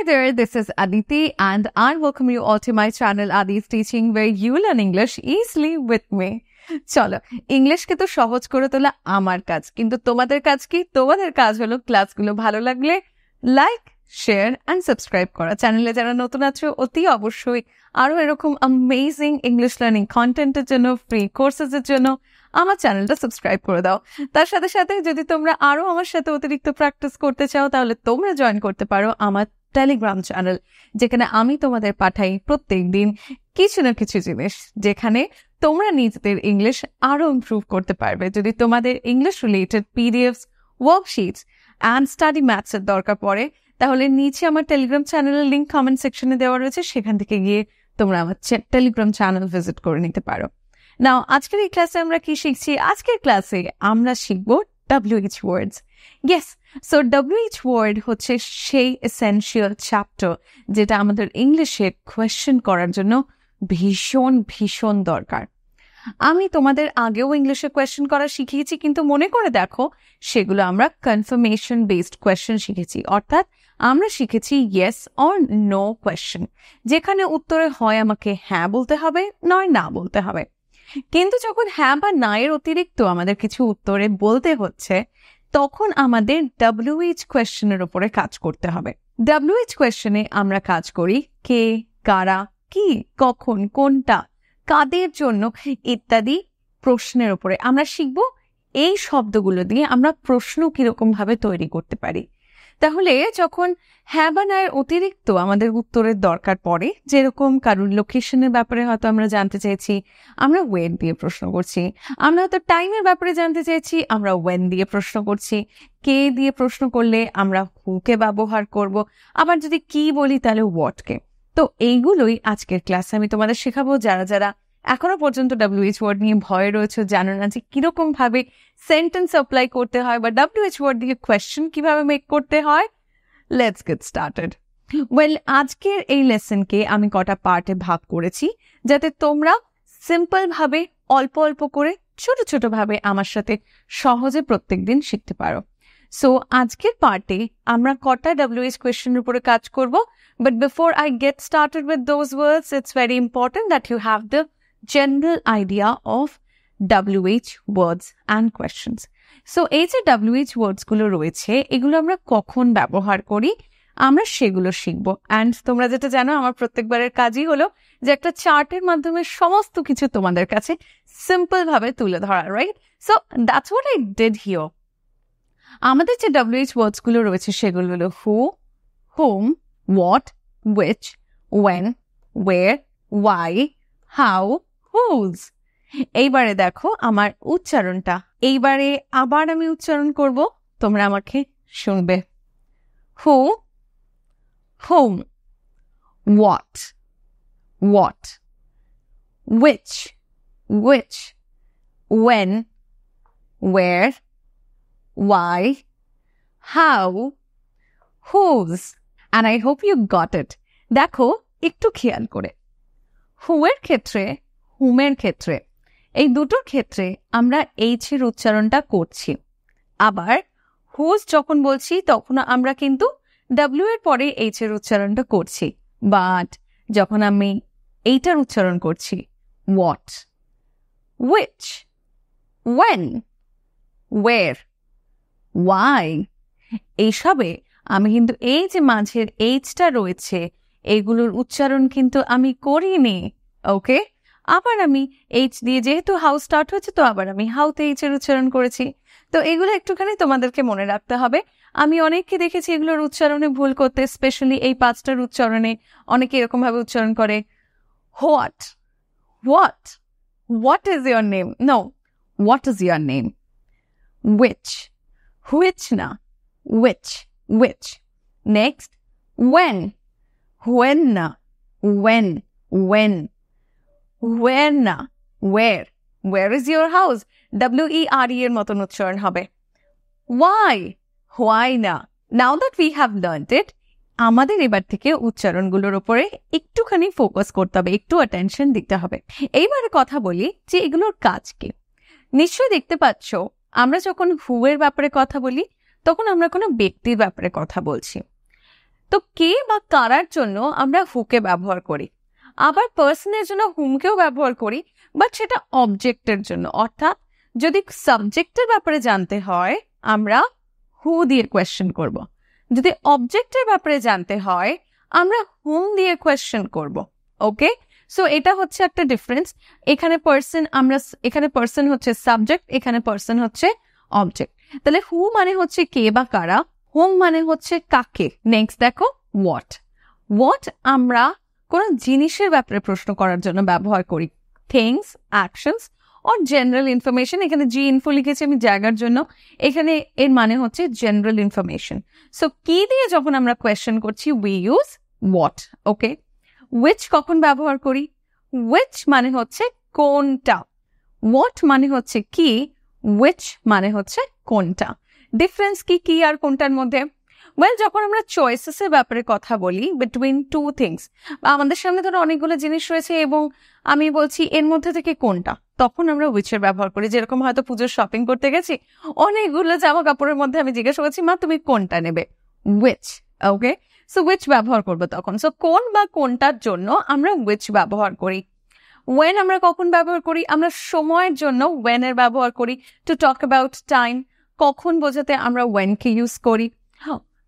Hi there, this is Aditi and I welcome you all to my channel Adi's Teaching where you learn English easily with me. চলো ইংলিশকে তো সহজ করে তোলা আমার কাজ কিন্তু তোমাদের কাজ কি তোমাদের কাজ হলো ক্লাসগুলো ভালো লাগলে লাইক শেয়ার অ্যান্ড সাবস্ক্রাইব করা চ্যানেলে যারা নতুন আছে অতি অবশ্যই আরও এরকম আমেজিং ইংলিশ লার্নিং কন্টেন্টের জন্য ফ্রি কোর্সেসের জন্য আমার চ্যানেলটা সাবস্ক্রাইব করে দাও তার সাথে সাথে যদি তোমরা আরও আমার সাথে অতিরিক্ত প্র্যাকটিস করতে চাও তাহলে তোমরা জয়েন করতে পারো আমার টেলিগ্রাম চ্যানেল যেখানে আমি তোমাদের পাঠাই প্রত্যেক দিন কিছু না কিছু জিনিস যেখানে তোমরা নিজেদের ইংলিশ আরও ইম্প্রুভ করতে পারবে যদি তোমাদের English related PDFs worksheets and study ম্যাথসের দরকার পড়ে তাহলে নিচে আমার টেলিগ্রাম চ্যানেলের লিঙ্ক কমেন্ট সেকশনে দেওয়া রয়েছে সেখান থেকে গিয়ে তোমরা আমার টেলিগ্রাম চ্যানেল ভিজিট করে নিতে পারো নাও আজকের এই ক্লাসে আমরা কি শিখছি আজকের ক্লাসে আমরা শিখব WH words guess so WH word হচ্ছে সেই এসেন্সিয়াল চ্যাপ্টার যেটা আমাদের ইংলিশে কোয়েশ্চেন করার জন্য ভীষণ ভীষণ দরকার আমি তোমাদের আগেও ইংলিশে কোয়েশ্চেন করা শিখিয়েছি কিন্তু মনে করে দেখো সেগুলো আমরা কনফার্মেশন বেসড কোয়েশ্চেন শিখেছি অর্থাৎ আমরা শিখেছি ইয়েস অর নো কোয়েশ্চেন যেখানে উত্তরে হয় আমাকে হ্যাঁ বলতে হবে নয় না বলতে হবে কিন্তু যখন হ্যাঁ বা না এর অতিরিক্ত আমাদের কিছু উত্তরে বলতে হচ্ছে তখন আমাদের ডাব্লিউএইচ কোয়েশ্চেনের উপরে কাজ করতে হবে ডাব্লিউএইচ কোয়েশ্চেনে আমরা কাজ করি কে কারা কি কখন কোনটা কাদের জন্য ইত্যাদি প্রশ্নের উপরে আমরা শিখব এই শব্দগুলো দিয়ে আমরা প্রশ্ন কীরকমভাবে তৈরি করতে পারি তাহলে যখন হ্যাঁ বা নায়ের অতিরিক্ত আমাদের উত্তরের দরকার পড়ে যেরকম কারুর লোকেশনের ব্যাপারে হয়তো আমরা জানতে চেয়েছি আমরা ওয়েট দিয়ে প্রশ্ন করছি আমরা হয়তো টাইমের ব্যাপারে জানতে চেয়েছি আমরা ওয়েন দিয়ে প্রশ্ন করছি কে দিয়ে প্রশ্ন করলে আমরা হুকে ব্যবহার করব আবার যদি কি বলি তাহলে হোয়াটকে তো এইগুলোই আজকের ক্লাসে আমি তোমাদের শেখাবো যারা যারা এখনো পর্যন্ত ডাব্লিউএইচ ওয়ার্ড নিয়ে ভয় রয়েছে জানো না যে কিরকম ভাবে সেন্টেন্স অ্যাপ্লাই করতে হয় বা ডাব্লিউএইচ ওয়ার্ড দিয়ে কোয়েশ্চেন কিভাবে মেক করতে হয় লেটস গেট স্টার্টেড ওয়েল আজকের এই লেসনকে আমি কটা পার্টে ভাগ করেছি যাতে তোমরা সিম্পলভাবে অল্প অল্প করে ছোট ছোটভাবে আমার সাথে সহজে প্রত্যেক দিন শিখতে পারো সো আজকের পার্টে আমরা কটা ডাব্লিউএইচ কোয়েশ্চেনের উপরে কাজ করব but before I get started with those words it's very important that you have the general idea of WH words and questions. So এই যে ডাব্লিউএইচ ওয়ার্ডসগুলো রয়েছে এগুলো আমরা কখন ব্যবহার করি আমরা সেগুলো শিখব অ্যান্ড তোমরা যেটা জানো আমার প্রত্যেকবারের কাজই হলো যে একটা চার্টের মাধ্যমে সমস্ত কিছু তোমাদের কাছে সিম্পলভাবে তুলে ধরা right so that's what I did here আমাদের যে ডাব্লিউএইচ ওয়ার্ডসগুলো রয়েছে সেগুলো হলো who whom what which when where why how whose এইবারে দেখো আমার উচ্চারণটা এইবারে আবার আমি উচ্চারণ করব তোমরা আমাকে শুনবে who whom what what which which when where why how whose and i hope you got it দেখো একটু খেয়াল করে হুয়ের ক্ষেত্রে হুমের ক্ষেত্রে এই দুটোর ক্ষেত্রে আমরা এইচের উচ্চারণটা করছি আবার হুজ যখন বলছি তখন আমরা কিন্তু ডাব্লিউ এর পরে এইচের উচ্চারণটা করছি বাট যখন আমি এইটার উচ্চারণ করছি what which when where why এইসবে আমি কিন্তু এই যে মাঝের এইচটা রয়েছে এগুলোর উচ্চারণ কিন্তু আমি করিনি ওকে আবার আমি এইচ দিয়ে যেহেতু হাউ স্টার্ট হয়েছে তো আবার আমি হাউতে এইচের উচ্চারণ করেছি তো এগুলো একটুখানি তোমাদেরকে মনে রাখতে হবে আমি অনেককে দেখেছি এগুলোর উচ্চারণে ভুল করতে স্পেশালি এই পাঁচটার উচ্চারণে অনেকে এরকমভাবে উচ্চারণ করে what what what is your name no what is your name which which না which which next when when না ওয়েন ওয়েন ওয়ের না where where is your house W E R E এর মতন উচ্চারণ হবে ওয়াই হোয়াই না now that we have learn it আমাদের এবার থেকে উচ্চারণগুলোর ওপরে একটুখানি ফোকাস করতে হবে একটু অ্যাটেনশন দিতে হবে এইবার কথা বলি যে এগুলোর কাজ কি নিশ্চয়ই দেখতে পাচ্ছ আমরা যখন হুয়ের ব্যাপারে কথা বলি তখন আমরা কোনো ব্যক্তির ব্যাপারে কথা বলছি তো কে বা কারার জন্য আমরা হুকে ব্যবহার করি আবার পার্সনের জন্য হুমকেও ব্যবহার করি বাট সেটা অবজেক্টের জন্য অর্থাৎ যদি সাবজেক্টের ব্যাপারে জানতে হয় আমরা হু দিয়ে কোয়েশ্চেন করব। যদি অবজেক্টের ব্যাপারে জানতে হয় আমরা হুম দিয়ে কোয়েশ্চেন করব। ওকে সো এটা হচ্ছে একটা ডিফারেন্স এখানে পার্সন আমরা এখানে পার্সন হচ্ছে সাবজেক্ট এখানে পার্সন হচ্ছে অবজেক্ট তাহলে হু মানে হচ্ছে কে বা কারা হোম মানে হচ্ছে কাকে নেক্সট দেখো হোয়াট হোয়াট আমরা কোনো জিনিসের ব্যাপারে প্রশ্ন করার জন্য ব্যবহার করি things actions or general information এখানে যে ইনফো লিখেছি আমি জায়গার জন্য এখানে এর মানে হচ্ছে জেনারেল ইনফরমেশন সো কি দিয়ে যখন আমরা কোয়েশ্চেন করছি we use what okay which কখন ব্যবহার করি উইচ মানে হচ্ছে কোনটা হোয়াট মানে হচ্ছে কি উইচ মানে হচ্ছে কোনটা ডিফারেন্স কি কি আর কোনটার মধ্যে ওয়েল যখন আমরা চয়েসেসের ব্যাপারে কথা বলি বিটুইন টু থিংস আমাদের সামনে ধরো অনেকগুলো জিনিস রয়েছে এবং আমি বলছি এর মধ্যে থেকে কোনটা তখন আমরা উইচের ব্যবহার করি যেরকম হয়তো পুজোর শপিং করতে গেছি অনেকগুলো জামা কাপড়ের মধ্যে আমি জিজ্ঞেস করছি মা তুমি কোনটা নেবে উইচ ওকে সো উইচ ব্যবহার করবো তখন সো কোন বা কোনটার জন্য আমরা উইচ ব্যবহার করি ওয়েন আমরা কখন ব্যবহার করি আমরা সময়ের জন্য ওয়েনের ব্যবহার করি টু টক অ্যাবাউট টাইম কখন বোঝাতে আমরা ওয়েনকে ইউজ করি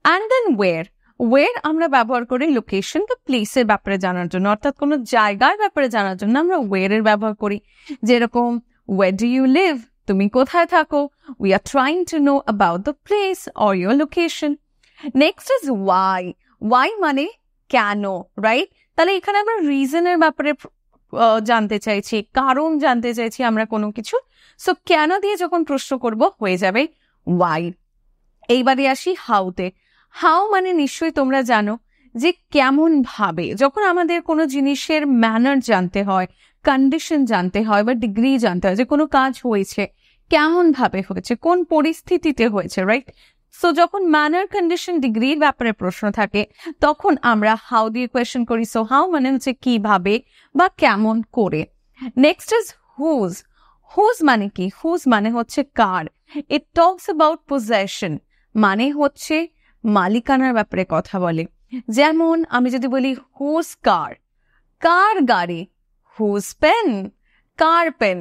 অ্যান্ড দেন ওয়ের ওয়ের আমরা ব্যবহার করি লোকেশন বা প্লেসের ব্যাপারে জানার জন্য অর্থাৎ কোনো জায়গার ব্যাপারে জানার জন্য আমরা ওয়েরের ব্যবহার করি যেরকম ওয়ে ডু ইউ লিভ তুমি কোথায় থাকো we are trying to know about the place or your location next is why why মানে কেন রাইট তাহলে এখানে আমরা রিজনের ব্যাপারে জানতে চাইছি কারণ জানতে চাইছি আমরা কোনো কিছু সো কেন দিয়ে যখন প্রশ্ন করব হয়ে যাবে ওয়াই এইবারে আসি হাউতে হাউ মানে নিশ্চয়ই তোমরা জানো যে কেমন ভাবে যখন আমাদের কোনো জিনিসের ম্যানার জানতে হয় কন্ডিশন জানতে হয় বা ডিগ্রি জানতে হয় যে কোনো কাজ হয়েছে কেমনভাবে হয়েছে কোন পরিস্থিতিতে হয়েছে রাইট সো যখন ম্যানার কন্ডিশন ডিগ্রির ব্যাপারে প্রশ্ন থাকে তখন আমরা হাউ দিয়ে কোয়েশন করি সো হাউ মানে হচ্ছে কিভাবে বা কেমন করে নেক্সট ইজ হুজ হুজ মানে কি হুজ মানে হচ্ছে কার ইট টকস অ্যাবাউট পজেশন মানে হচ্ছে মালিকানার ব্যাপারে কথা বলে যেমন আমি যদি বলি হুজ কার কার গাড়ি হুজ পেন কার পেন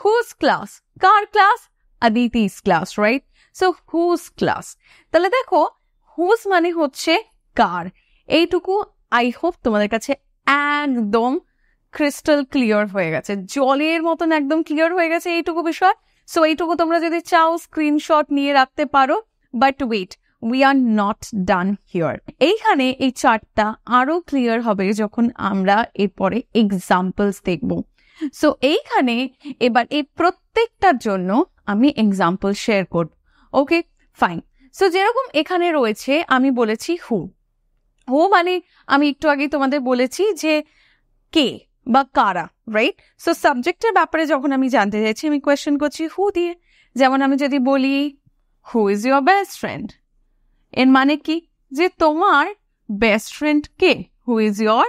হুজ ক্লাস কার class Aditi's class right so whose class তাহলে দেখো হুজ মানে হচ্ছে কার এইটুকু আই হোপ তোমাদের কাছে একদম ক্রিস্টাল ক্লিয়ার হয়ে গেছে জলের মতন একদম ক্লিয়ার হয়ে গেছে এইটুকু বিষয় সো এইটুকু তোমরা যদি চাও স্ক্রিনশট নিয়ে রাখতে পারো but wait we are not done here এইখানে এই চার্টটা আরও ক্লিয়ার হবে যখন আমরা এরপরে এক্সাম্পলস দেখব সো এইখানে এবার এই প্রত্যেকটার জন্য আমি এক্সাম্পল শেয়ার করব ওকে ফাইন সো যেরকম এখানে রয়েছে আমি বলেছি হু হু মানে আমি একটু আগে তোমাদের বলেছি যে কে বা কারা রাইট সো সাবজেক্টের ব্যাপারে যখন আমি জানতে চাইছি আমি কোয়েশ্চেন করছি হু দিয়ে যেমন আমি যদি বলি who is your best friend এর মানে কি যে তোমার বেস্ট ফ্রেন্ড কে who is your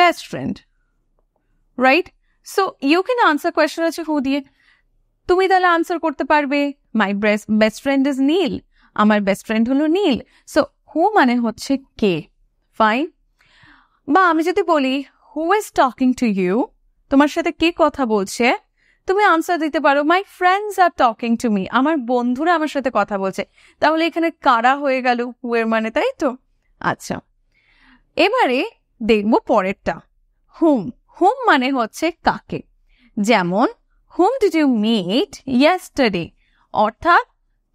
best friend right so you can answer question আছে হু দিয়ে তুমি তাহলে আনসার করতে পারবে my best friend is Neel আমার বেস্ট ফ্রেন্ড হলো নীল সো হু মানে হচ্ছে কে ফাইন বা আমি যদি বলি who is talking to you তোমার সাথে কে কথা বলছে তুমি আনসার দিতে পারো my friends are talking to me আমার বন্ধুরা আমার সাথে কথা বলছে তাহলে এখানে কারা হয়ে গেল হুয়ের মানে তাই তো আচ্ছা এবারে দেখব পরেরটা হুম হুম মানে হচ্ছে কাকে যেমন whom did you meet yesterday অর্থাৎ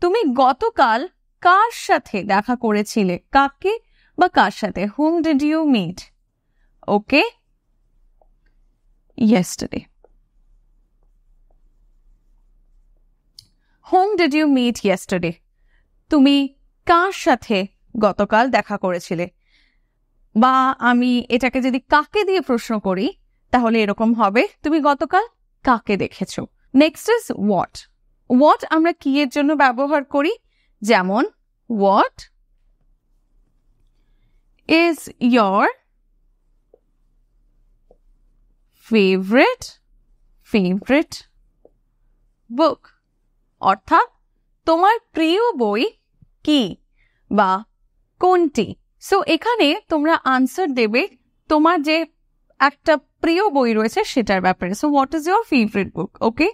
তুমি গতকাল কার সাথে দেখা করেছিলে কাকে বা কার সাথে whom did you meet okay yesterday whom did you meet yesterday তুমি কার সাথে গতকাল দেখা করেছিলে বা আমি এটাকে যদি কাকে দিয়ে প্রশ্ন করি তাহলে এরকম হবে তুমি গতকাল কাকে দেখেছ নেক্সট ইজ হোয়াট হোয়াট আমরা কি এর জন্য ব্যবহার করি যেমন what is your favourite favourite book অর্থাৎ তোমার প্রিয় বই কি বা কোনটি সো এখানে তোমরা আনসার দেবে তোমার যে একটা প্রিয় বই রয়েছে সেটার ব্যাপারে so what is your favourite book okay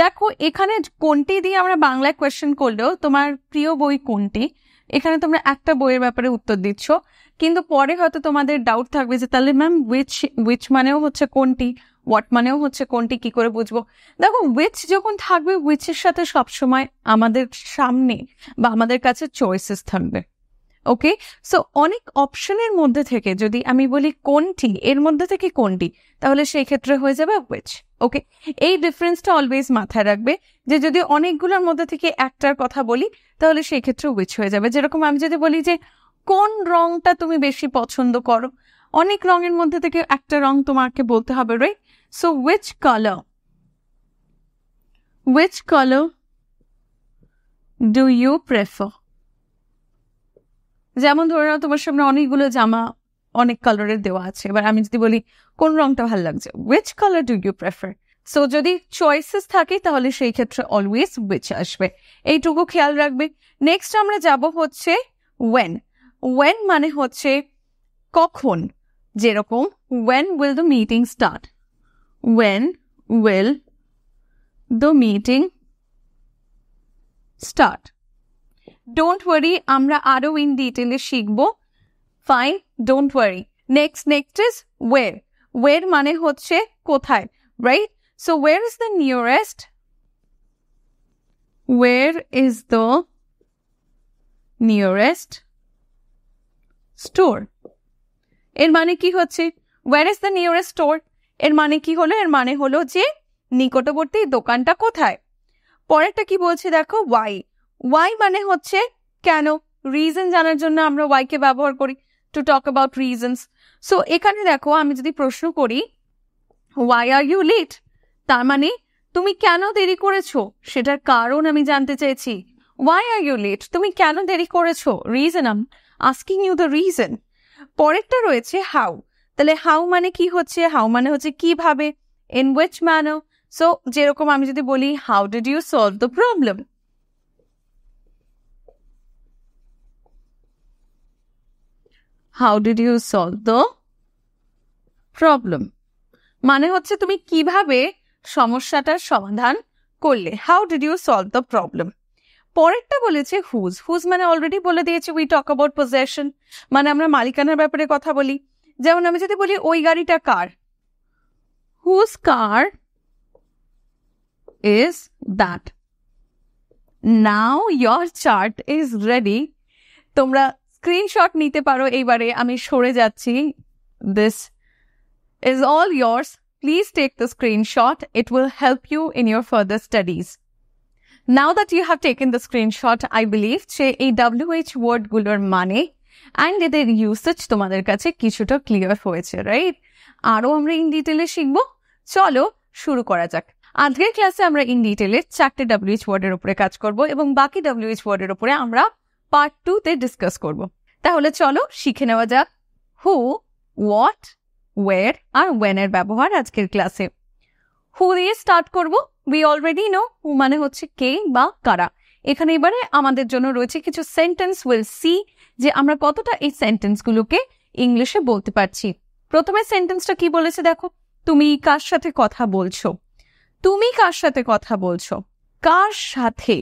দেখো এখানে কোনটি দিয়ে আমরা বাংলায় কোয়েশ্চেন করলেও তোমার প্রিয় বই কোনটি এখানে তোমরা একটা বইয়ের ব্যাপারে উত্তর দিচ্ছ কিন্তু পরে হয়তো তোমাদের ডাউট থাকবে যে তাহলে ম্যাম উইচ উইচ মানেও হচ্ছে কোনটি হোয়াট মানেও হচ্ছে কোনটি কি করে বুঝবো দেখো উইচ যখন থাকবে উইচের সাথে সবসময় আমাদের সামনে বা আমাদের কাছে চয়েসেস থাকবে ওকে সো অনেক অপশনের মধ্যে থেকে যদি আমি বলি কোনটি এর মধ্যে থেকে কোনটি তাহলে সেই ক্ষেত্রে হয়ে যাবে উইচ ওকে এই ডিফারেন্সটা অলওয়েজ মাথায় রাখবে যে যদি অনেকগুলোর মধ্যে থেকে একটার কথা বলি তাহলে সেই ক্ষেত্রে উইচ হয়ে যাবে যেরকম আমি যদি বলি যে কোন রংটা তুমি বেশি পছন্দ করো অনেক রঙের মধ্যে থেকে একটা রং তোমাকে বলতে হবে right So, which color? Which color do you prefer? যেমন ধরে নাও তোমার সামনে অনেকগুলো জামা অনেক কালারের দেওয়া আছে এবার আমি যদি বলি কোন রংটা ভালো লাগছে which colour do you prefer so যদি চয়েসেস থাকে তাহলে সেই ক্ষেত্রে অলওয়েজ উইচ আসবে এইটুকু খেয়াল রাখবে নেক্সট আমরা যাব হচ্ছে ওয়েন ওয়েন মানে হচ্ছে কখন যেরকম when will the meeting start when will the meeting start? Don't worry, amra aro in detail shigbo. Fine, don't worry. Next, next is where. Where mane hoche kothai, right? So where is the nearest? Where is the nearest store? এর মানে কি হচ্ছে war is the এর মানে কি হলো এর মানে হলো যে নিকটবর্তী দোকানটা কোথায় পরেরটা কি বলছে দেখো ওয়াই ওয়াই মানে হচ্ছে কেন রিজন জানার জন্য আমরা ওয়াইকে ব্যবহার করি to talk about reasons so এখানে দেখো আমি যদি প্রশ্ন করি ওয়াই আর ইউ লেট তার মানে তুমি কেন দেরি করেছো সেটার কারণ আমি জানতে চাইছি ওয়াই আর ইউ লেট তুমি কেন দেরি করেছো reason am asking you the reason পরেরটা রয়েছে হাউ তাহলে হাউ মানে কি হচ্ছে হাউ মানে হচ্ছে কিভাবে ইন উইচ ম্যানো সো যেরকম আমি যদি বলি how did you solve the problem how did you solve the problem মানে হচ্ছে তুমি কিভাবে সমস্যাটার সমাধান করলে how did you solve the problem পরেরটা বলেছে হুজ হুজ মানে অলরেডি বলে দিয়েছে উই টক অ্যাবাউট পজেশন মানে আমরা মালিকানার ব্যাপারে কথা বলি যেমন আমি যদি বলি ওই গাড়িটা কার whose car is that now your chart is ready তোমরা স্ক্রিনশট নিতে পারো এইবারে আমি সরে যাচ্ছি this is all yours please take the screenshot. It will help you in your further studies. Now that you have taken the screenshot, I believe যে এই WH word গুলোর মানে অ্যান্ড এদের ইউসেজ তোমাদের কাছে কিছুটা ক্লিয়ার হয়েছে রাইট আরও আমরা ইন ডিটেলে শিখবো চলো শুরু করা যাক আজকের ক্লাসে আমরা ইন ডিটেলে চারটে ডাব্লিউএইচ ওয়ার্ডের উপরে কাজ করব এবং বাকি ডাব্লিউএইচ ওয়ার্ডের উপরে আমরা পার্ট টু তে ডিসকাস করব তাহলে চলো শিখে নেওয়া যাক হু হোয়াট ওয়ের আর এর ব্যবহার আজকের ক্লাসে হু দিয়ে স্টার্ট করব উই অলরেডি নো হু মানে হচ্ছে কে বা কারা এখানে এবারে আমাদের জন্য রয়েছে কিছু সেন্টেন্স উইল সি যে আমরা কতটা এই সেন্টেন্সগুলোকে ইংলিশে বলতে পারছি প্রথমে সেন্টেন্সটা কি বলেছে দেখো তুমি কার সাথে কথা বলছো তুমি কার সাথে কথা বলছো কার সাথে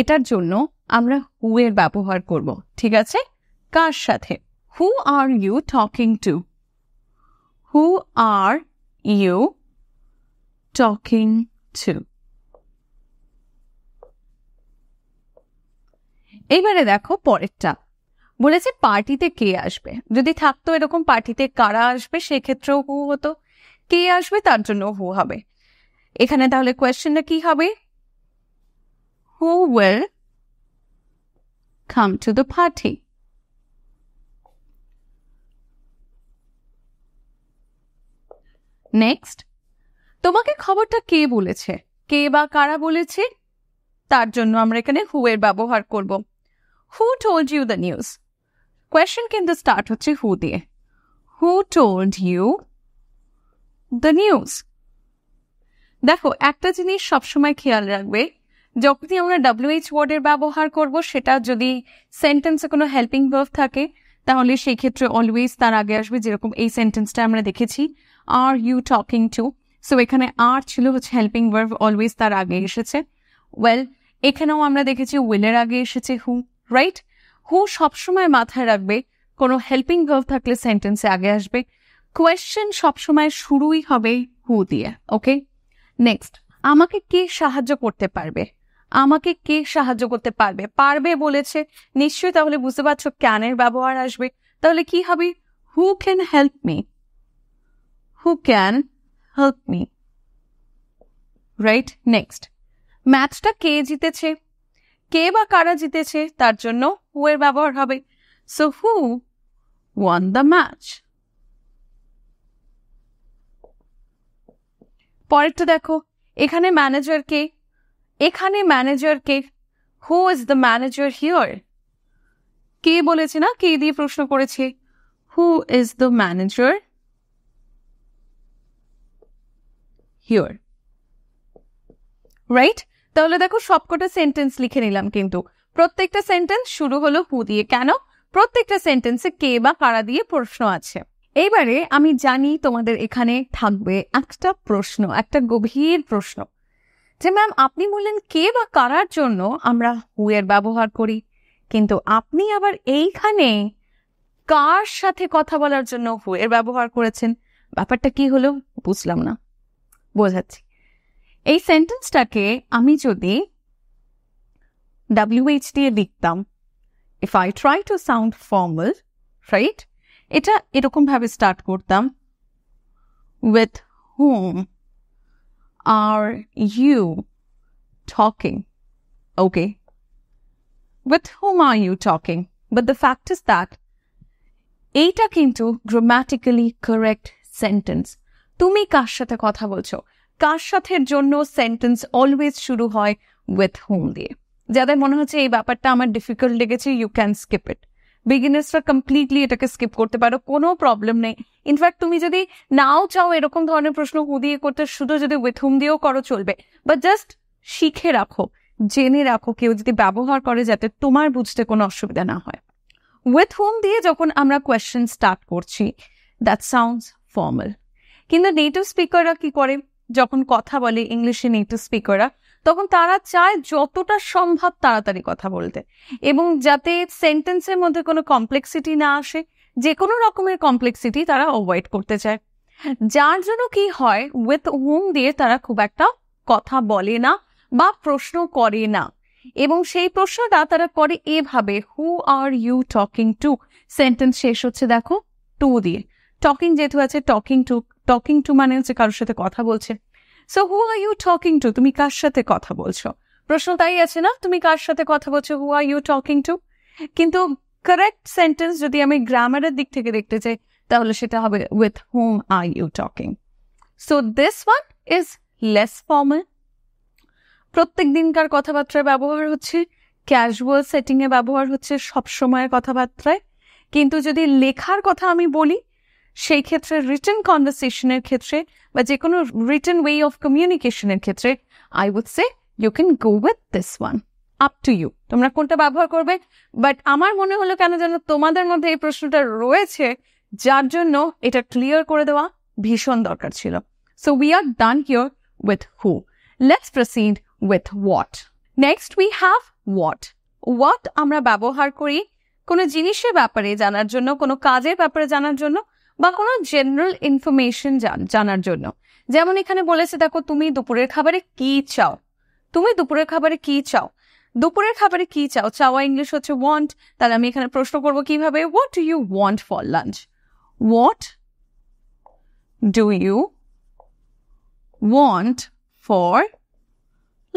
এটার জন্য আমরা হু এর ব্যবহার করব ঠিক আছে কার সাথে who are you talking to who are you talking to এইবারে দেখো পরেরটা বলেছে পার্টিতে কে আসবে যদি থাকতো এরকম পার্টিতে কারা আসবে সেক্ষেত্রেও হু হতো কে আসবে তার জন্য হু হবে এখানে তাহলে কোয়েশ্চেনটা কি হবে who will come to the party next তোমাকে খবরটা কে বলেছে কে বা কারা বলেছে তার জন্য আমরা এখানে হু এর ব্যবহার করব who told you the news question কিন্তু স্টার্ট হচ্ছে হু দিয়ে who told you the news দেখো একটা জিনিস সবসময় খেয়াল রাখবে যখনই আমরা ডাব্লিউএইচ ওয়ার্ডের ব্যবহার করব সেটা যদি সেন্টেন্সে কোনো হেল্পিং ভার্ভ থাকে তাহলে সেই ক্ষেত্রে অলওয়েজ তার আগে আসবে যেরকম এই সেন্টেন্সটা আমরা দেখেছি are you talking to so এখানে আর ছিল হচ্ছে হেল্পিং ভার্ভ অলওয়েজ তার আগে এসেছে ওয়েল এখানেও আমরা দেখেছি উইলের আগে এসেছে হু রাইট হু সবসময় মাথায় রাখবে কোনো হেল্পিং গার্ভ থাকলে সেন্টেন্সে আগে আসবে কোয়েশ্চেন সবসময় শুরুই হবে হু দিয়ে ওকে নেক্সট আমাকে কে সাহায্য করতে পারবে আমাকে কে সাহায্য করতে পারবে পারবে বলেছে নিশ্চয়ই তাহলে বুঝতে পারছো ক্যানের ব্যবহার আসবে তাহলে কি হবে who can help me who can help me right next ম্যাচটা কে জিতেছে কে বা কারা জিতেছে তার জন্য হু এর ব্যবহার হবে so who won the match পরেরটা দেখো এখানে ম্যানেজার কে এখানে ম্যানেজার কে who is the manager here কে বলেছে না কে দিয়ে প্রশ্ন করেছে who is the manager here right তাহলে দেখো সবকটা সেন্টেন্স লিখে নিলাম কিন্তু প্রত্যেকটা সেন্টেন্স শুরু হলো হু দিয়ে কেন প্রত্যেকটা সেন্টেন্সে কে বা কারা দিয়ে প্রশ্ন আছে এইবারে আমি জানি তোমাদের এখানে থাকবে একটা প্রশ্ন একটা গভীর প্রশ্ন যে ম্যাম আপনি বললেন কে বা কারার জন্য আমরা হু এর ব্যবহার করি কিন্তু আপনি আবার এইখানে কার সাথে কথা বলার জন্য হু এর ব্যবহার করেছেন ব্যাপারটা কি হলো বুঝলাম না বোঝাচ্ছি এই সেন্টেন্সটাকে আমি যদি ডাব্লিউএইচ দিয়ে লিখতাম if I try to sound formal right এটা এরকমভাবে স্টার্ট করতাম with whom are you talking okay with whom are you talking but the fact is that এইটা কিন্তু গ্রামাটিক্যালি কারেক্ট সেন্টেন্স তুমি কার সাথে কথা বলছো কার সাথের জন্য সেন্টেন্স অলওয়েজ শুরু হয় উইথ হোম দিয়ে যাদের মনে হচ্ছে এই ব্যাপারটা আমার ডিফিকাল্ট লেগেছে ইউ ক্যান স্কিপ ইট বিগিনার্সরা কমপ্লিটলি এটাকে স্কিপ করতে পারো কোনো প্রবলেম নেই ইনফ্যাক্ট তুমি যদি নাও চাও এরকম ধরনের প্রশ্ন হু দিয়ে করতে শুধু যদি উইথ হোম দিয়েও করো চলবে বাট জাস্ট শিখে রাখো জেনে রাখো কেউ যদি ব্যবহার করে যাতে তোমার বুঝতে কোনো অসুবিধা না হয় উইথ হোম দিয়ে যখন আমরা কোয়েশ্চেন স্টার্ট করছি দ্যাট সাউন্ডস ফর্মাল কিন্তু নেটিভ স্পিকাররা কি করে যখন কথা বলে ইংলিশে নেটিভ স্পিকাররা তখন তারা চায় যতটা সম্ভব তাড়াতাড়ি কথা বলতে এবং যাতে সেন্টেন্সের মধ্যে কোনো কমপ্লেক্সিটি না আসে যে কোনো রকমের কমপ্লেক্সিটি তারা অ্যাভয়েড করতে চায় যার জন্য কি হয় উইথ হুম দিয়ে তারা খুব একটা কথা বলে না বা প্রশ্ন করে না এবং সেই প্রশ্নটা তারা করে এভাবে who are you talking to sentence শেষ হচ্ছে দেখো টু দিয়ে টকিং যেহেতু আছে টকিং টু টকিং টু মানে হচ্ছে কারোর সাথে কথা বলছে so who are you talking to তুমি কার সাথে কথা বলছো প্রশ্ন তাই আছে না তুমি কার সাথে কথা বলছো who are you talking to কিন্তু কারেক্ট সেন্টেন্স যদি আমি গ্রামারের দিক থেকে দেখতে চাই তাহলে সেটা হবে with whom are you talking so this one is less formal প্রত্যেক দিনকার কথাবার্তায় ব্যবহার হচ্ছে ক্যাজুয়াল সেটিংয়ে ব্যবহার হচ্ছে সব সময়ের কথাবার্তায় কিন্তু যদি লেখার কথা আমি বলি সেই ক্ষেত্রে রিটার্ন কনভারসেশনের ক্ষেত্রে বা যে কোনো রিটার্ন ওয়ে অফ কমিউনিকেশনের ক্ষেত্রে I would say you can go with this one up to you তোমরা কোনটা ব্যবহার করবে বাট আমার মনে হলো কেন যেন তোমাদের মধ্যে এই প্রশ্নটা রয়েছে যার জন্য এটা ক্লিয়ার করে দেওয়া ভীষণ দরকার ছিল so we are done here with who let's proceed with what next we have what what আমরা ব্যবহার করি কোনো জিনিসের ব্যাপারে জানার জন্য কোনো কাজের ব্যাপারে জানার জন্য বা কোনো জেনারেল ইনফরমেশন জানার জন্য যেমন এখানে বলেছে দেখো তুমি দুপুরের খাবারে কি চাও তুমি দুপুরের খাবারে কি চাও দুপুরের খাবারে কি চাও চাওয়া ইংলিশ হচ্ছে ওয়ান্ট তাহলে আমি এখানে প্রশ্ন করবো কিভাবে what do you want for lunch what do you want for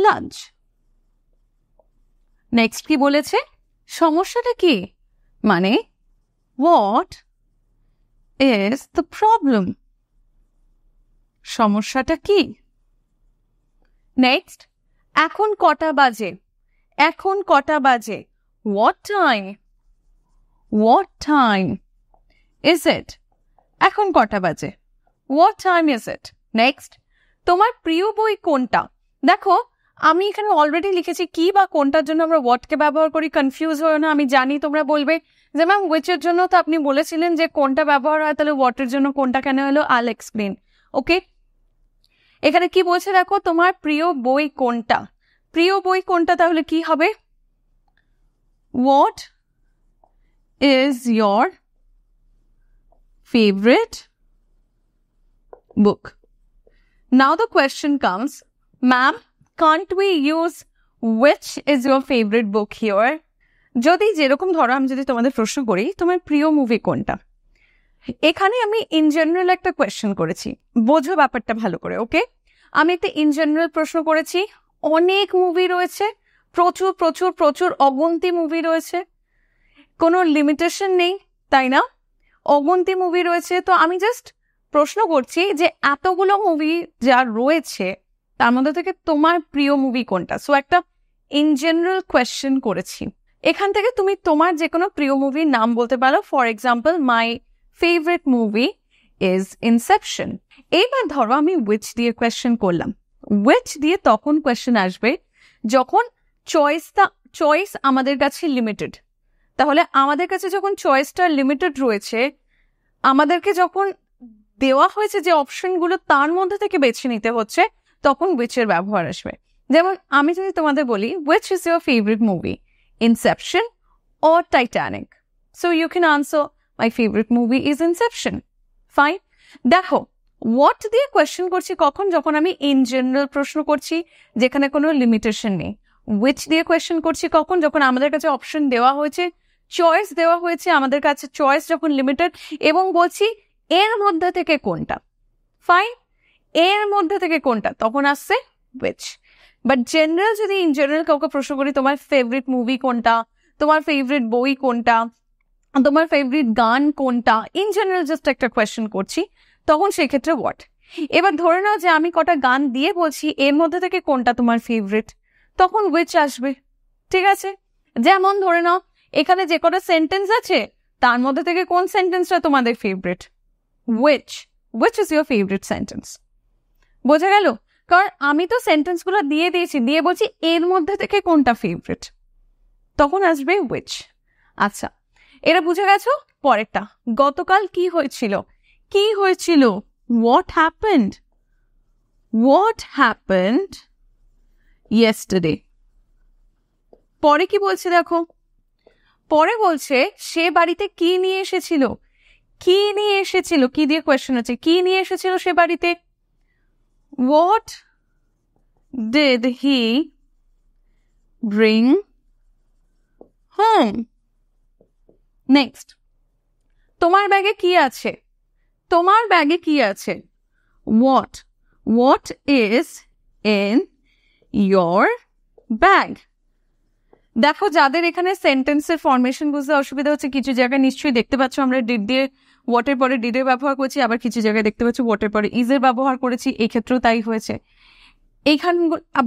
lunch next কি বলেছে সমস্যাটা কি মানে হোয়াট is দ্য প্রবলেম সমস্যাটা কি নেক্সট এখন কটা বাজে এখন কটা বাজে what time what time is it এখন কটা বাজে what time is it next তোমার প্রিয় বই কোনটা দেখো আমি এখানে অলরেডি লিখেছি কি বা কোনটার জন্য আমরা হোয়াটকে ব্যবহার করি কনফিউজ হয় না আমি জানি তোমরা বলবে যে ম্যাম উইচের জন্য তো আপনি বলেছিলেন যে কোনটা ব্যবহার হয় তাহলে হোয়াটের জন্য কোনটা কেন হলো আল এক্সপ্লেন ওকে এখানে কি বলছে দেখো তোমার প্রিয় বই কোনটা প্রিয় বই কোনটা তাহলে কি হবে what is your favourite book now the question comes ma'am can't we use which is your favorite book here? যদি যেরকম ধরো আমি যদি তোমাদের প্রশ্ন করি তোমার প্রিয় মুভি কোনটা এখানে আমি ইন জেনারেল একটা কোয়েশ্চেন করেছি বোঝো ব্যাপারটা ভালো করে ওকে আমি একটা ইন জেনারেল প্রশ্ন করেছি অনেক মুভি রয়েছে প্রচুর প্রচুর প্রচুর অগন্তি মুভি রয়েছে কোনো লিমিটেশন নেই তাই না অগন্তি মুভি রয়েছে তো আমি জাস্ট প্রশ্ন করছি যে এতগুলো মুভি যা রয়েছে তার মধ্যে থেকে তোমার প্রিয় মুভি কোনটা সো একটা ইন জেনারেল কোয়েশ্চেন করেছি এখান থেকে তুমি তোমার যে কোনো প্রিয় মুভির নাম বলতে পারো for example my favourite movie is Inception এইবার ধরো আমি উইচ দিয়ে কোয়েশ্চেন করলাম উইচ দিয়ে তখন কোয়েশ্চেন আসবে যখন চয়েসটা চয়েস আমাদের কাছে লিমিটেড তাহলে আমাদের কাছে যখন চয়েসটা লিমিটেড রয়েছে আমাদেরকে যখন দেওয়া হয়েছে যে অপশনগুলো তার মধ্যে থেকে বেছে নিতে হচ্ছে তখন উইচের ব্যবহার আসবে যেমন আমি যদি তোমাদের বলি which is your favourite movie Inception or Titanic so you can answer my favourite movie is Inception fine দেখো হোয়াট দিয়ে কোয়েশ্চেন করছি কখন যখন আমি ইন জেনারেল প্রশ্ন করছি যেখানে কোনো লিমিটেশন নেই উইচ দিয়ে কোয়েশ্চেন করছি কখন যখন আমাদের কাছে অপশন দেওয়া হয়েছে চয়েস দেওয়া হয়েছে আমাদের কাছে চয়েস যখন লিমিটেড এবং বলছি এর মধ্যে থেকে কোনটা ফাইন এর মধ্যে থেকে কোনটা তখন আসছে উইচ বাট জেনারেল যদি ইন জেনারেল কাউকে প্রশ্ন করি তোমার ফেভারিট মুভি কোনটা তোমার ফেভারিট বই কোনটা তোমার ফেভারিট গান কোনটা ইন জেনারেল জাস্ট একটা কোয়েশ্চেন করছি তখন সেক্ষেত্রে হোয়াট এবার ধরে নাও যে আমি কটা গান দিয়ে বলছি এর মধ্যে থেকে কোনটা তোমার ফেভারিট তখন উইচ আসবে ঠিক আছে যেমন ধরে নাও এখানে যে কটা সেন্টেন্স আছে তার মধ্যে থেকে কোন সেন্টেন্সটা তোমাদের favourite which which is your favourite sentence বোঝা গেল কারণ আমি তো সেন্টেন্সগুলো দিয়ে দিয়েছি দিয়ে বলছি এর মধ্যে থেকে কোনটা ফেভারিট তখন আসবে উইচ আচ্ছা এরা বুঝে গেছো পরেরটা গতকাল কি হয়েছিল কি হয়েছিল what happened what happened yesterday পরে কি বলছে দেখো পরে বলছে সে বাড়িতে কি নিয়ে এসেছিল কি নিয়ে এসেছিল কি দিয়ে কোয়েশ্চেন আছে কি নিয়ে এসেছিল সে বাড়িতে What did he bring home? Next তোমার ব্যাগে কি আছে তোমার ব্যাগে কি আছে what what is in your bag দেখো যাদের এখানে সেন্টেন্সের ফরমেশন বুঝতে অসুবিধা হচ্ছে কিছু জায়গায় নিশ্চয়ই দেখতে পাচ্ছ আমরা ডিড দিয়ে ওয়াটার পরে ডিডের ব্যবহার করেছি আবার কিছু জায়গায় দেখতে পাচ্ছি ওয়াটার পরে ইজের ব্যবহার করেছি এই ক্ষেত্রেও তাই হয়েছে এইখান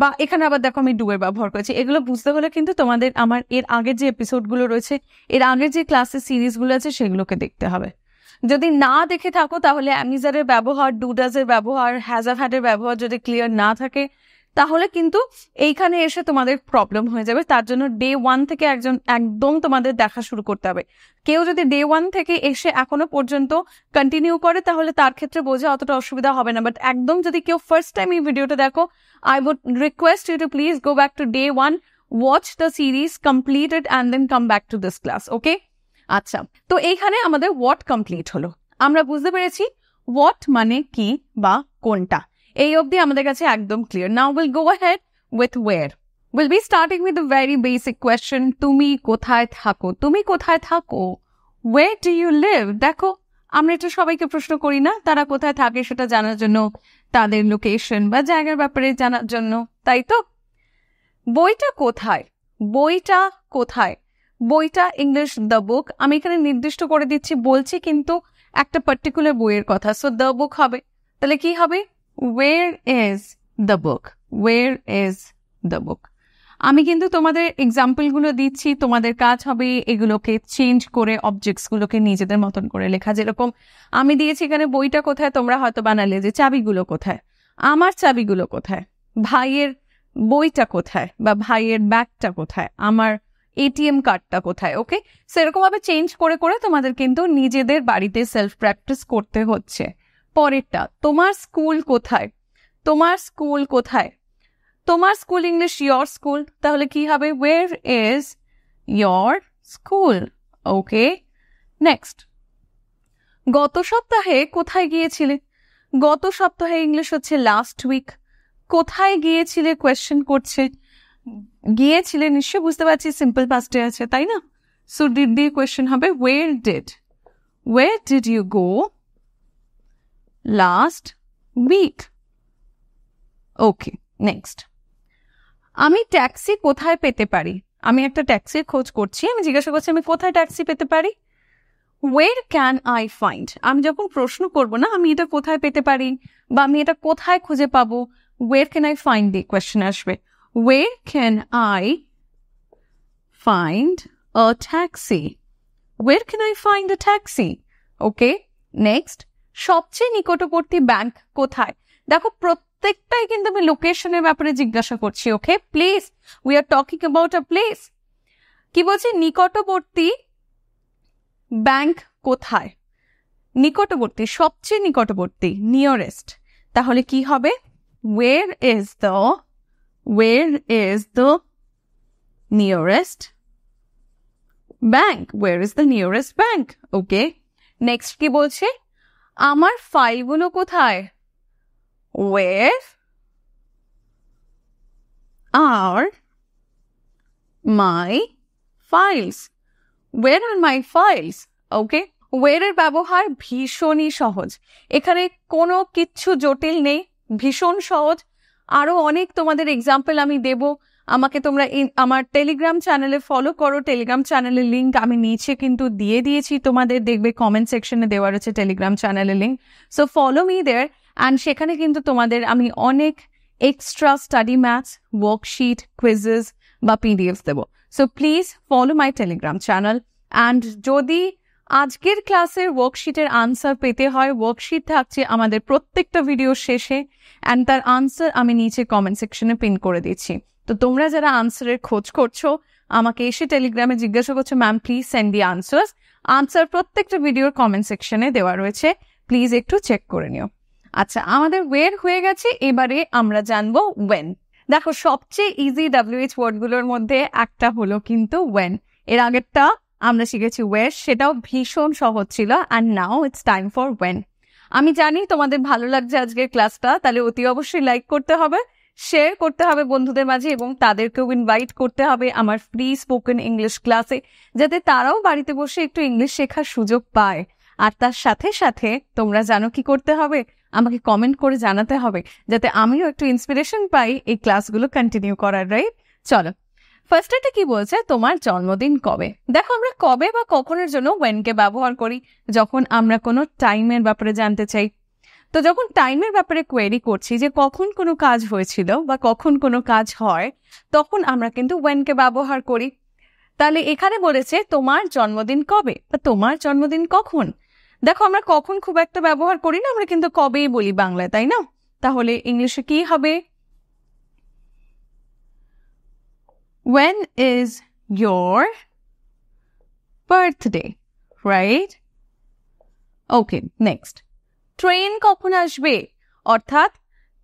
বা এখানে আবার দেখো আমি ডুয়ের ব্যবহার করেছি এগুলো বুঝতে হলে কিন্তু তোমাদের আমার এর আগের যে এপিসোডগুলো রয়েছে এর আগের যে ক্লাসের সিরিজগুলো আছে সেগুলোকে দেখতে হবে যদি না দেখে থাকো তাহলে অ্যামিজারের ব্যবহার ডুডাজের ব্যবহার হ্যাজাফ ব্যবহার যদি ক্লিয়ার না থাকে তাহলে কিন্তু এইখানে এসে তোমাদের প্রবলেম হয়ে যাবে তার জন্য ডে ওয়ান থেকে একজন একদম তোমাদের দেখা শুরু করতে হবে কেউ যদি ডে ওয়ান থেকে এসে এখনো পর্যন্ত কন্টিনিউ করে তাহলে তার ক্ষেত্রে বোঝা অতটা অসুবিধা হবে না বাট একদম যদি কেউ ফার্স্ট টাইম এই ভিডিওটা দেখো I would request you to please go back to day one watch the series completed and then come back to this class okay আচ্ছা তো এইখানে আমাদের ওয়াট কমপ্লিট হলো আমরা বুঝতে পেরেছি ওয়াট মানে কি বা কোনটা এই অবধি আমাদের কাছে একদম clear now we'll go ahead with where we'll be starting with the very basic question তুমি কোথায় থাকো তুমি কোথায় থাকো ওয়ে ডু ইউ লিভ দেখো আমরা এটা সবাইকে প্রশ্ন করি না তারা কোথায় থাকে সেটা জানার জন্য তাদের লোকেশন বা জায়গার ব্যাপারে জানার জন্য তাই তো বইটা কোথায় বইটা কোথায় বইটা ইংলিশ দ্য বুক আমি এখানে নির্দিষ্ট করে দিচ্ছি বলছি কিন্তু একটা পার্টিকুলার বইয়ের কথা সো দ্য বুক হবে তাহলে কি হবে where is the book? Where is the book? আমি কিন্তু তোমাদের এক্সাম্পলগুলো দিচ্ছি তোমাদের কাজ হবে এগুলোকে চেঞ্জ করে অবজেক্টসগুলোকে নিজেদের মতন করে লেখা যেরকম আমি দিয়েছি এখানে বইটা কোথায় তোমরা হয়তো বানালে যে চাবিগুলো কোথায় আমার চাবিগুলো কোথায় ভাইয়ের বইটা কোথায় বা ভাইয়ের ব্যাগটা কোথায় আমার এটিএম কার্ডটা কোথায় ওকে সেরকমভাবে চেঞ্জ করে করে তোমাদের কিন্তু নিজেদের বাড়িতে সেলফ প্র্যাকটিস করতে হচ্ছে পরেরটা তোমার স্কুল কোথায় তোমার স্কুল কোথায় তোমার স্কুল ইংলিশ ইয়র স্কুল তাহলে কি হবে where is your school okay next গত সপ্তাহে কোথায় গিয়েছিলে গত সপ্তাহে ইংলিশ হচ্ছে লাস্ট উইক কোথায় গিয়েছিলে কোয়েশ্চেন করছে গিয়েছিলে নিশ্চয় বুঝতে পারছি সিম্পল পাস্টে আছে তাই না সো ডিড দিয়ে কোয়েশ্চেন হবে where did where did you go last week. Okay next আমি ট্যাক্সি কোথায় পেতে পারি আমি একটা ট্যাক্সির খোঁজ করছি আমি জিজ্ঞাসা করছি আমি কোথায় ট্যাক্সি পেতে পারি ওয়ের ক্যান আই ফাইন্ড আমি যখন প্রশ্ন করব না আমি এটা কোথায় পেতে পারি বা আমি এটা কোথায় খুঁজে পাবো ওয়ের ক্যান আই ফাইন্ড এই কোয়েশ্চেন আসবে where can I find a taxi where can I find a taxi okay next সবচেয়ে নিকটবর্তী ব্যাংক কোথায় দেখো প্রত্যেকটাই কিন্তু আমি লোকেশনের ব্যাপারে জিজ্ঞাসা করছি okay please we are talking about a place কি বলছি নিকটবর্তী ব্যাংক কোথায় নিকটবর্তী সবচেয়ে নিকটবর্তী নিয়ারেস্ট তাহলে কি হবে where is the where is the nearest bank where is the nearest bank okay next কি বলছে আমার ফাইলগুলো কোথায় ওয়েফ আর মাই ফাইলস ওয়ের আর মাই ফাইলস ওকে ওয়েরের ব্যবহার ভীষণই সহজ এখানে কোনো কিচ্ছু জটিল নেই ভীষণ সহজ আরও অনেক তোমাদের এক্সাম্পল আমি দেবো আমাকে তোমরা আমার টেলিগ্রাম চ্যানেলে ফলো করো টেলিগ্রাম চ্যানেলের লিঙ্ক আমি নিচে কিন্তু দিয়ে দিয়েছি তোমাদের দেখবে কমেন্ট সেকশনে দেওয়া রয়েছে টেলিগ্রাম চ্যানেলের link so follow me there and সেখানে কিন্তু তোমাদের আমি অনেক extra study maths worksheet quizzes বা পিডিএফ দেবো so please follow my Telegram channel and যদি আজকের ক্লাসের ওয়ার্কশিটের আনসার পেতে হয় ওয়ার্কশিট থাকছে আমাদের প্রত্যেকটা ভিডিও শেষে অ্যান্ড তার আনসার আমি নিচে কমেন্ট সেকশনে পিন করে দিচ্ছি তো তোমরা যারা আনসারের খোঁজ করছো আমাকে এসে টেলিগ্রামে জিজ্ঞাসা করছো ma'am please send the answers answer প্রত্যেকটা ভিডিওর কমেন্ট সেকশনে দেওয়া রয়েছে প্লিজ একটু চেক করে নিও আচ্ছা আমাদের ওয়ের হয়ে গেছে এবারে আমরা জানবো ওয়েন দেখো সবচেয়ে ইজি ডাব্লিউএইচ ওয়ার্ডগুলোর মধ্যে একটা হলো কিন্তু ওয়েন এর আগেরটা আমরা শিখেছি ওয়ের সেটাও ভীষণ সহজ ছিল and now it's time for when আমি জানি তোমাদের ভালো লাগছে আজকের ক্লাসটা তাহলে অতি অবশ্যই লাইক করতে হবে শেয়ার করতে হবে বন্ধুদের মাঝে এবং তাদেরকেও ইনভাইট করতে হবে আমার ফ্রি স্পোকেন ইংলিশ ক্লাসে যাতে তারাও বাড়িতে বসে একটু ইংলিশ শেখার সুযোগ পায় আর তার সাথে সাথে তোমরা জানো কি করতে হবে আমাকে কমেন্ট করে জানাতে হবে যাতে আমিও একটু ইন্সপিরেশন পাই এই ক্লাসগুলো কন্টিনিউ করার রাইট চলো ফার্স্ট এটা কি বলছে তোমার জন্মদিন কবে দেখো আমরা কবে বা কখনের জন্য ওয়েনকে ব্যবহার করি যখন আমরা কোনো টাইমের ব্যাপারে জানতে চাই তো যখন টাইমের ব্যাপারে কোয়েরি করছি যে কখন কোনো কাজ হয়েছিল বা কখন কোনো কাজ হয় তখন আমরা কিন্তু ওয়েনকে ব্যবহার করি তাহলে এখানে বলেছে তোমার জন্মদিন কবে বা তোমার জন্মদিন কখন দেখো আমরা কখন খুব একটা ব্যবহার করি না আমরা কিন্তু কবেই বলি বাংলায় তাই না তাহলে ইংলিশে কি হবে when is your birthday right okay next train কখন আসবে অর্থাৎ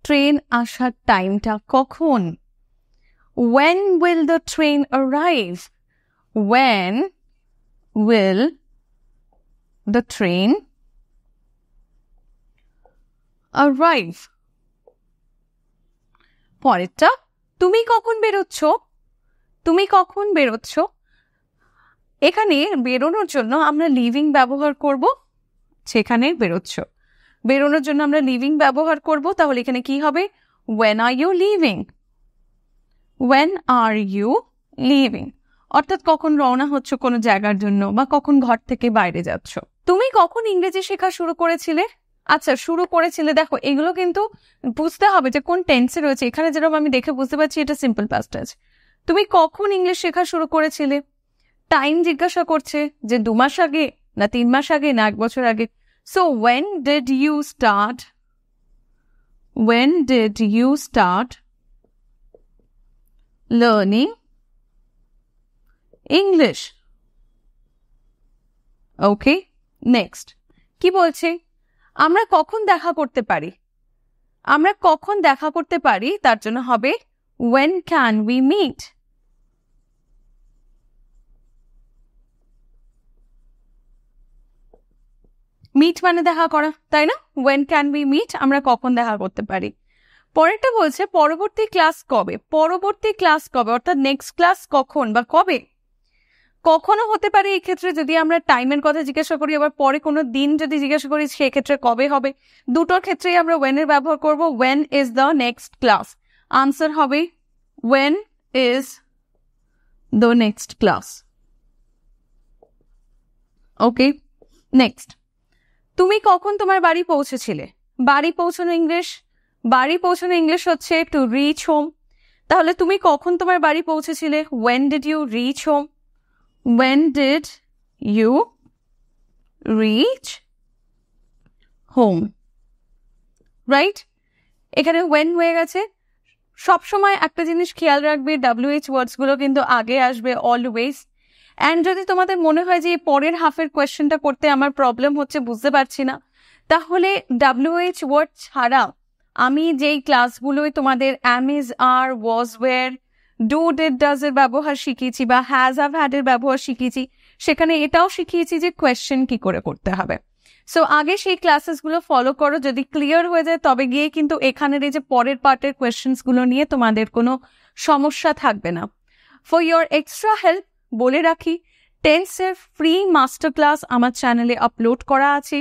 ট্রেন আসার টাইমটা কখন when will the train arrive when will the train arrive পরেরটা তুমি কখন বেরোচ্ছ তুমি কখন বেরোচ্ছ এখানে বেরোনোর জন্য আমরা লিভিং ব্যবহার করব সেখানে বেরোচ্ছ বেরোনোর জন্য আমরা লিভিং ব্যবহার করব তাহলে এখানে কি হবে when are you leaving when are you leaving অর্থাৎ কখন রওনা হচ্ছ কোনো জায়গার জন্য বা কখন ঘর থেকে বাইরে যাচ্ছ তুমি কখন ইংরেজি শেখা শুরু করেছিলে আচ্ছা শুরু করেছিলে দেখো এগুলো কিন্তু বুঝতে হবে যে কোন টেন্সে রয়েছে এখানে যেরকম আমি দেখে বুঝতে পারছি এটা সিম্পল পাস্ট আছে তুমি কখন ইংলিশ শেখা শুরু করেছিলে টাইম জিজ্ঞাসা করছে যে দু মাস আগে না তিন মাস আগে না এক বছর আগে So when did you start? When did you start learning English? Okay, next. কি বলছে আমরা কখন দেখা করতে পারি আমরা কখন দেখা করতে পারি তার জন্য হবে when can we meet meet মানে দেখা করা তাই না ওয়েন ক্যান বি মিট আমরা কখন দেখা করতে পারি পরেরটা বলছে পরবর্তী ক্লাস কবে পরবর্তী ক্লাস কবে অর্থাৎ নেক্সট ক্লাস কখন বা কবে কখনো হতে পারে এই ক্ষেত্রে যদি আমরা টাইমের কথা জিজ্ঞাসা করি আবার পরে কোনো দিন যদি জিজ্ঞাসা করি সেক্ষেত্রে কবে হবে দুটোর ক্ষেত্রেই আমরা ওয়েনের ব্যবহার করব when is the next class answer হবে when is the next class okay next তুমি কখন তোমার বাড়ি পৌঁছেছিলে বাড়ি পৌঁছানো ইংলিশ বাড়ি পৌঁছানো ইংলিশ হচ্ছে টু রিচ হোম তাহলে তুমি কখন তোমার বাড়ি পৌঁছেছিলে when did you reach home when did you reach home right এখানে ওয়েন হয়ে গেছে সবসময় একটা জিনিস খেয়াল রাখবে ডাব্লিউএইচ ওয়ার্ডসগুলো কিন্তু আগে আসবে অলওয়েজ অ্যান্ড যদি তোমাদের মনে হয় যে এই পরের হাফের কোয়েশ্চেনটা করতে আমার প্রবলেম হচ্ছে বুঝতে পারছি না তাহলে ডাব্লিউএইচ ওয়ার্ড ছাড়া আমি যেই ক্লাসগুলোই তোমাদের am is are was were do does ডাজের ব্যবহার শিখিয়েছি বা হ্যাজ হ্যাভ এর ব্যবহার শিখিয়েছি সেখানে এটাও শিখিয়েছি যে কোয়েশ্চেন কি করে করতে হবে সো আগে সেই ক্লাসেসগুলো ফলো করো যদি ক্লিয়ার হয়ে যায় তবে গিয়ে কিন্তু এখানের এই যে পরের পার্টের কোয়েশ্চেন্সগুলো নিয়ে তোমাদের কোনো সমস্যা থাকবে না ফর ইয়োর এক্সট্রা হেল্প বলে রাখি টেন্সের ফ্রি মাস্টার ক্লাস আমার চ্যানেলে আপলোড করা আছে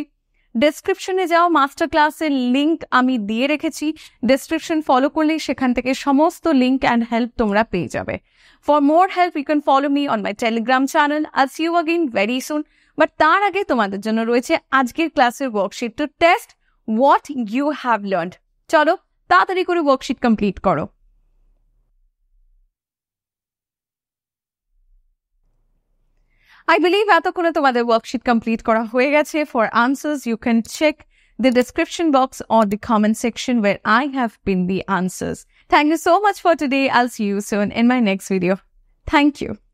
ডেসক্রিপশনে যাও মাস্টার ক্লাসের লিঙ্ক আমি দিয়ে রেখেছি ডেসক্রিপশন ফলো করলে সেখান থেকে সমস্ত লিঙ্ক অ্যান্ড হেল্প তোমরা পেয়ে যাবে for more help you can follow me on my Telegram channel আজ you again very soon but তার আগে তোমাদের জন্য রয়েছে আজকের ক্লাসের worksheet to test what you have learn চলো তাড়াতাড়ি করে ওয়ার্কশিট কমপ্লিট করো I আই বিলিভ এতক্ষণে তোমাদের ওয়ার্কশিট কমপ্লিট করা হয়ে গেছে For answers, you can check the description box or the comment section where I have pinned the answers. Thank you so much for today. I'll see you soon in my next video. Thank you.